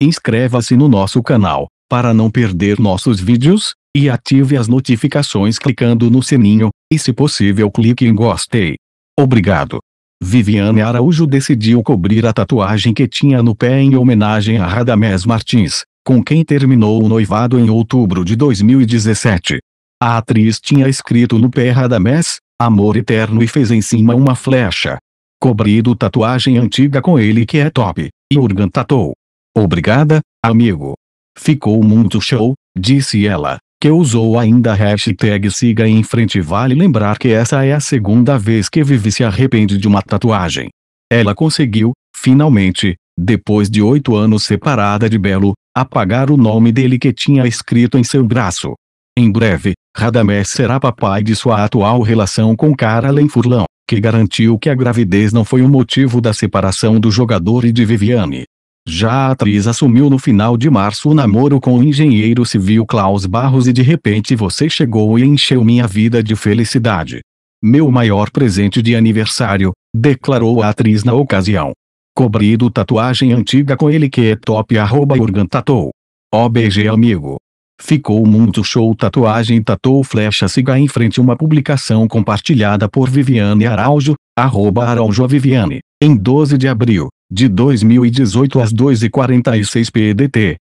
Inscreva-se no nosso canal, para não perder nossos vídeos, e ative as notificações clicando no sininho, e se possível clique em gostei. Obrigado. Viviane Araújo decidiu cobrir a tatuagem que tinha no pé em homenagem a Radamés Martins, com quem terminou o noivado em outubro de 2017. A atriz tinha escrito no pé Radamés, amor eterno e fez em cima uma flecha. Cobrido tatuagem antiga com ele que é top, e Urgan tatou. Obrigada, amigo. Ficou muito show, disse ela, que usou ainda a hashtag siga em frente vale lembrar que essa é a segunda vez que Vivi se arrepende de uma tatuagem. Ela conseguiu, finalmente, depois de oito anos separada de Belo, apagar o nome dele que tinha escrito em seu braço. Em breve, Radamés será papai de sua atual relação com Carolyn Furlão, que garantiu que a gravidez não foi o motivo da separação do jogador e de Viviane. Já a atriz assumiu no final de março o namoro com o engenheiro civil Klaus Barros e de repente você chegou e encheu minha vida de felicidade. Meu maior presente de aniversário, declarou a atriz na ocasião. Cobrido tatuagem antiga com ele que é top arroba tatou. OBG amigo. Ficou muito show tatuagem tatou flecha siga em frente uma publicação compartilhada por Viviane Araújo, arroba Viviane em 12 de abril, de 2018 às 2h46 PDT,